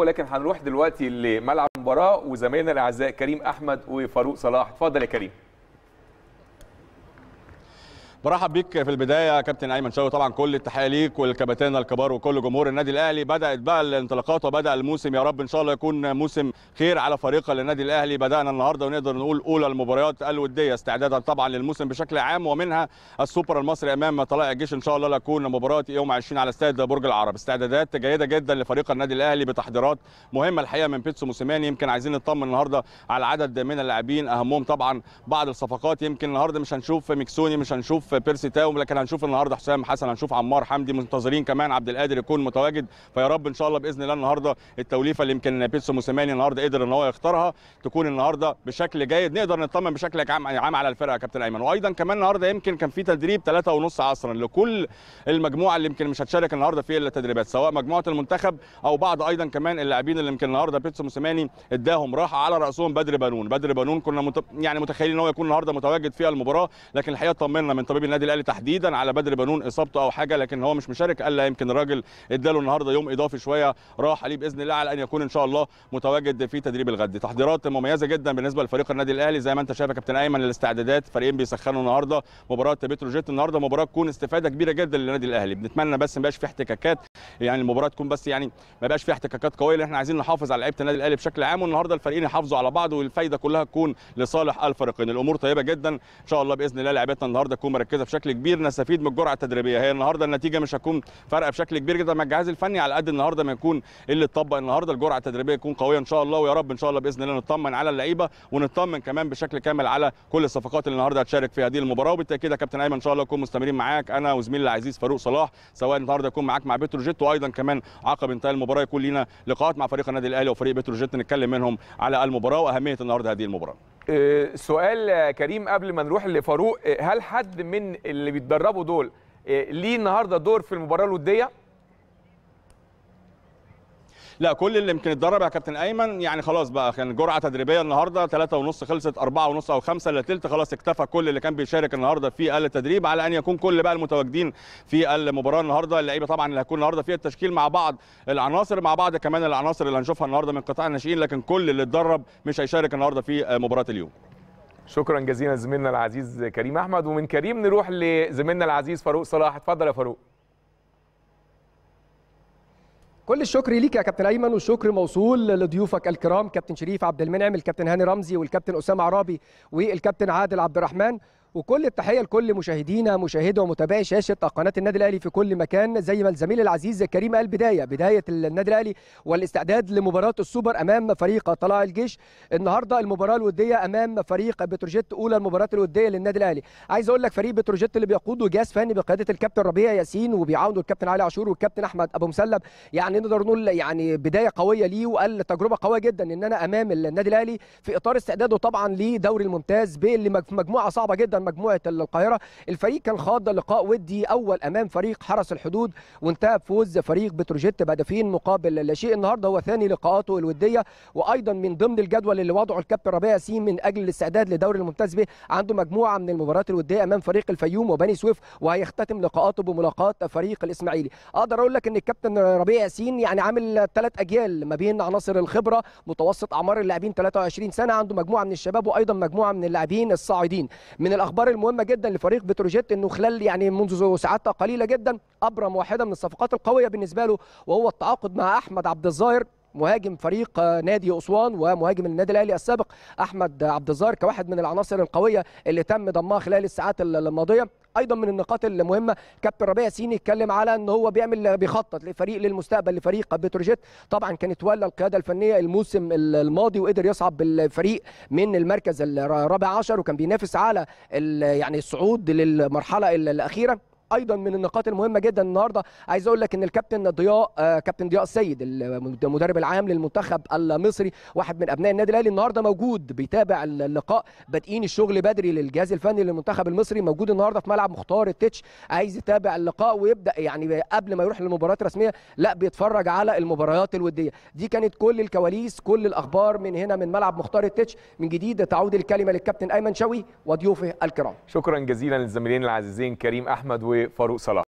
ولكن هنروح دلوقتي لملعب المباراه وزمايلنا الاعزاء كريم احمد وفاروق صلاح اتفضل يا كريم برحب بيك في البدايه كابتن ايمن شوقي طبعا كل التحيه ليك والكباتنه الكبار وكل جمهور النادي الاهلي بدات بقى الانطلاقات وبدا الموسم يا رب ان شاء الله يكون موسم خير على فريق النادي الاهلي بدانا النهارده ونقدر نقول اولى المباريات الوديه استعدادا طبعا للموسم بشكل عام ومنها السوبر المصري امام طلائع الجيش ان شاء الله تكون مباراه يوم 20 على استاد برج العرب استعدادات جيده جدا لفريق النادي الاهلي بتحضيرات مهمه الحقيقه من بيتسو موسيماني يمكن عايزين نطمن النهارده على عدد من اللاعبين اهمهم طبعا بعض الصفقات يمكن النهارده مش هنشوف مكسوني مش هنشوف بيرسي تاوم لكن هنشوف النهارده حسام حسن هنشوف عمار حمدي منتظرين كمان عبد القادر يكون متواجد فيا رب ان شاء الله باذن الله النهارده التوليفه اللي يمكن بيتسو موسيماني النهارده قدر ان هو يختارها تكون النهارده بشكل جيد نقدر نطمن بشكل عام على الفرقه يا كابتن ايمن وايضا كمان النهارده يمكن كان في تدريب 3:30 عصرا لكل المجموعه اللي يمكن مش هتشارك النهارده في التدريبات سواء مجموعه المنتخب او بعض ايضا كمان اللاعبين اللي يمكن النهارده بيتسو موسيماني اداهم راحه على راسهم بدر بنون بدر بنون كنا مت... يعني متخيلين ان هو يكون النهارده متواجد في المباراه لكن الحقيقه طمنا من طبيب مدربي النادي الاهلي تحديدا على بدر بنون اصابته او حاجه لكن هو مش مشارك قال لا يمكن الراجل اداله النهارده يوم اضافي شويه راحه ليه باذن الله على ان يكون ان شاء الله متواجد في تدريب الغد تحضيرات مميزه جدا بالنسبه لفريق النادي الاهلي زي ما انت شايف يا كابتن ايمن الاستعدادات فريقين بيسخنوا النهارده مباراه بتروجيت النهارده مباراه تكون استفاده كبيره جدا للنادي الاهلي بنتمنى بس ما يبقاش في احتكاكات يعني المباراه تكون بس يعني ما يبقاش في احتكاكات قويه لان احنا عايزين نحافظ على لعيبه النادي الاهلي بشكل عام والنهارده الفريقين يحافظوا على بعض والفايده كلها تكون لصالح الفريقين الامور طيبه جدا ان شاء الله باذن الله لعيبتنا النهارده تكون كده بشكل كبير نستفيد من الجرعه التدريبيه هي النهارده النتيجه مش هتكون فارقه بشكل كبير جدا مع الجهاز الفني على قد النهارده ما يكون اللي اتطبق النهارده الجرعه التدريبيه تكون قويه ان شاء الله ويا رب ان شاء الله باذن الله نطمن على اللعيبه ونطمن كمان بشكل كامل على كل الصفقات اللي النهارده هتشارك في هذه المباراه وبالتاكيد يا كابتن ايمن ان شاء الله نكون مستمرين معاك انا وزميلي العزيز فاروق صلاح سواء النهارده يكون معاك مع بتروجيت وايضا كمان عقب انتهاء المباراه يكون لينا لقاءات مع فريق النادي الاهلي وفريق بتروجيت نتكلم منهم على المباراه واهميه النهارده هذه المباراه آه، سؤال كريم قبل ما نروح لفاروق آه، هل حد من اللي بيتدربوا دول آه، ليه النهارده دور في المباراه الوديه؟ لا كل اللي يمكن اتدرب يا كابتن ايمن يعني خلاص بقى كان جرعه تدريبيه النهارده 3 ونص خلصت 4 ونص او 5 الا ثلث خلاص اكتفى كل اللي كان بيشارك النهارده في التدريب على ان يكون كل بقى المتواجدين في المباراه النهارده اللعيبه طبعا اللي هتكون النهارده فيها التشكيل مع بعض العناصر مع بعض كمان العناصر اللي هنشوفها النهارده من قطاع الناشئين لكن كل اللي اتدرب مش هيشارك النهارده في مباراه اليوم شكرا جزيلا زميلنا العزيز كريم احمد ومن كريم نروح لزميلنا العزيز فاروق صلاح اتفضل يا فاروق كل الشكر ليك يا كابتن ايمن والشكر موصول لضيوفك الكرام كابتن شريف عبد المنعم الكابتن هاني رمزي والكابتن اسامه عرابي والكابتن عادل عبد الرحمن وكل التحيه لكل مشاهدينا مشاهدي ومتابعي شاشه قناه النادي الاهلي في كل مكان زي ما الزميل العزيز كريم قال بدايه بدايه النادي الاهلي والاستعداد لمباراه السوبر امام فريق طلائع الجيش النهارده المباراه الوديه امام فريق بتروجيت اولى المباريات الوديه للنادي الاهلي عايز اقول لك فريق بتروجيت اللي بيقوده جهاز فني بقياده الكابتن ربيع ياسين وبيعاونه الكابتن علي عاشور والكابتن احمد ابو مسلم يعني نقدر نقول يعني بدايه قويه ليه وقال تجربه قويه جدا ان انا امام النادي الاهلي في اطار استعداده طبعا لدوري الممتاز باللي مجموعه صعبه جدا مجموعه القاهره الفريق كان خاض لقاء ودي اول امام فريق حرس الحدود وانتهى بفوز فريق بتروجيت بهدفين مقابل لا شيء النهارده هو ثاني لقاءاته الوديه وايضا من ضمن الجدول اللي وضعه الكابتن ربيع ياسين من اجل الاستعداد لدوري الممتاز به عنده مجموعه من المباريات الوديه امام فريق الفيوم وبني سويف وهيختتم لقاءاته بملاقاه فريق الاسماعيلي اقدر اقول لك ان الكابتن ربيع ياسين يعني عامل ثلاث اجيال ما بين عناصر الخبره متوسط اعمار اللاعبين 23 سنه عنده مجموعه من الشباب وايضا مجموعه من اللاعبين الصاعدين من الأخ... الاخبار المهمه جدا لفريق بتروجيت انه خلال يعني منذ ساعات قليله جدا ابرم واحده من الصفقات القويه بالنسبه له وهو التعاقد مع احمد عبد الظاهر مهاجم فريق نادي اسوان ومهاجم النادي الاهلي السابق احمد عبد الظاهر كواحد من العناصر القويه اللي تم ضمها خلال الساعات الماضيه ايضا من النقاط المهمه كابتن ربيع سيني اتكلم على ان هو بيعمل بيخطط لفريق للمستقبل لفريق بتروجيت طبعا كان اتولى القياده الفنيه الموسم الماضي وقدر يصعد بالفريق من المركز الرابع عشر وكان بينافس على يعني الصعود للمرحله الاخيره ايضا من النقاط المهمه جدا النهارده عايز اقول لك ان الكابتن ضياء آه، كابتن ضياء السيد المدرب العام للمنتخب المصري واحد من ابناء النادي الاهلي النهارده موجود بيتابع اللقاء بادئين الشغل بدري للجهاز الفني للمنتخب المصري موجود النهارده في ملعب مختار التتش عايز يتابع اللقاء ويبدا يعني قبل ما يروح للمباراه الرسميه لا بيتفرج على المباريات الوديه دي كانت كل الكواليس كل الاخبار من هنا من ملعب مختار التتش من جديد تعود الكلمه للكابتن ايمن شوي وضيوفه الكرام شكرا جزيلا للزميلين العزيزين كريم احمد و وفاروق صلاح